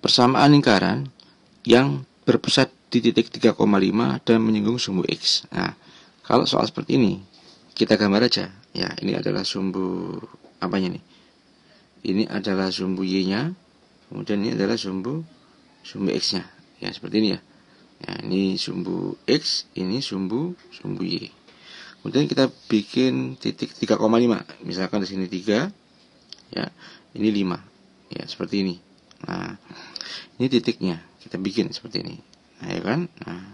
persamaan lingkaran yang berpusat di titik 3,5 dan menyinggung sumbu X. Nah, kalau soal seperti ini, kita gambar aja. Ya, ini adalah sumbu apanya nih? Ini adalah sumbu Y-nya, kemudian ini adalah sumbu sumbu X-nya. Ya, seperti ini ya. Ya, ini sumbu X, ini sumbu sumbu Y. Kemudian kita bikin titik 3,5. Misalkan di sini 3, ya. Ini 5. Ya, seperti ini. Nah, ini titiknya kita bikin seperti ini. Nah, ya kan? Nah,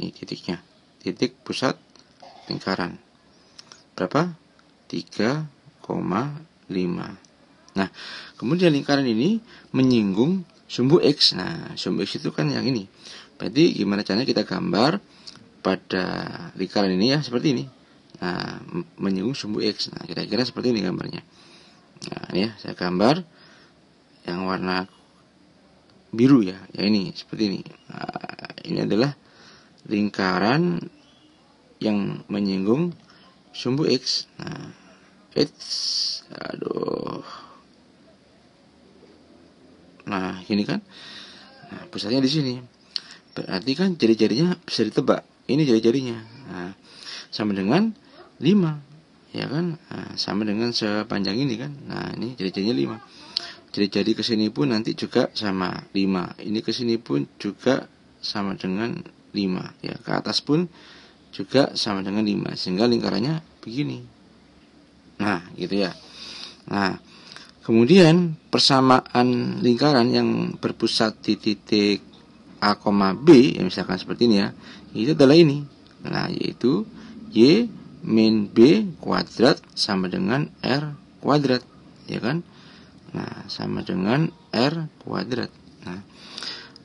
ini titiknya. Titik pusat lingkaran. Berapa? 3,5. Nah, kemudian lingkaran ini menyinggung sumbu X. Nah, sumbu X itu kan yang ini. Berarti gimana caranya kita gambar pada lingkaran ini ya, seperti ini. Nah, menyinggung sumbu X. Nah, kira-kira seperti ini gambarnya. Nah, ini ya, saya gambar yang warna biru ya, ya ini seperti ini. Nah, ini adalah lingkaran yang menyinggung sumbu X. Nah, X, aduh. Nah, ini kan. Nah, pusatnya di sini. Berarti kan jari-jarinya bisa ditebak. Ini jari-jarinya. Nah, sama dengan 5 ya kan nah, sama dengan sepanjang ini kan nah ini jari-jarinya 5 jadi jadi ke sini pun nanti juga sama 5 ini ke sini pun juga sama dengan 5 ya ke atas pun juga sama dengan 5 sehingga lingkarannya begini nah gitu ya nah kemudian persamaan lingkaran yang berpusat di titik A, B ya misalkan seperti ini ya itu adalah ini nah yaitu Y min B kuadrat sama dengan R kuadrat ya kan nah sama dengan R kuadrat nah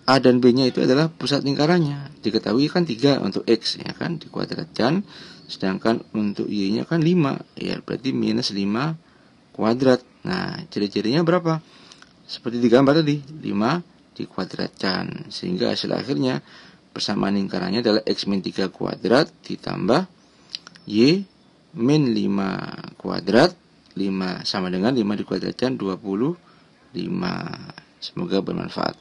A dan B nya itu adalah pusat lingkarannya diketahui kan tiga untuk X ya kan dikuadratkan sedangkan untuk Y nya kan 5 ya berarti minus 5 kuadrat nah ciri-cirinya berapa seperti digambar tadi 5 dikuadratkan sehingga hasil akhirnya persamaan lingkarannya adalah X min 3 kuadrat ditambah Y min 5 kuadrat 5 sama dengan 5 dikuadratkan 25 semoga bermanfaat